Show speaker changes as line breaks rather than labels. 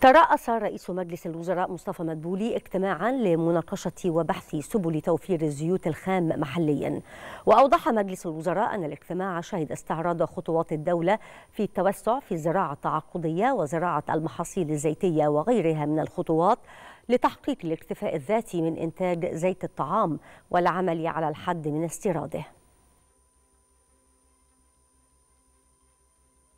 ترأس رئيس مجلس الوزراء مصطفى مدبولي اجتماعا لمناقشة وبحث سبل توفير الزيوت الخام محليا وأوضح مجلس الوزراء أن الاجتماع شهد استعراض خطوات الدولة في التوسع في الزراعة التعاقدية وزراعة المحاصيل الزيتية وغيرها من الخطوات لتحقيق الاكتفاء الذاتي من إنتاج زيت الطعام والعمل على الحد من استيراده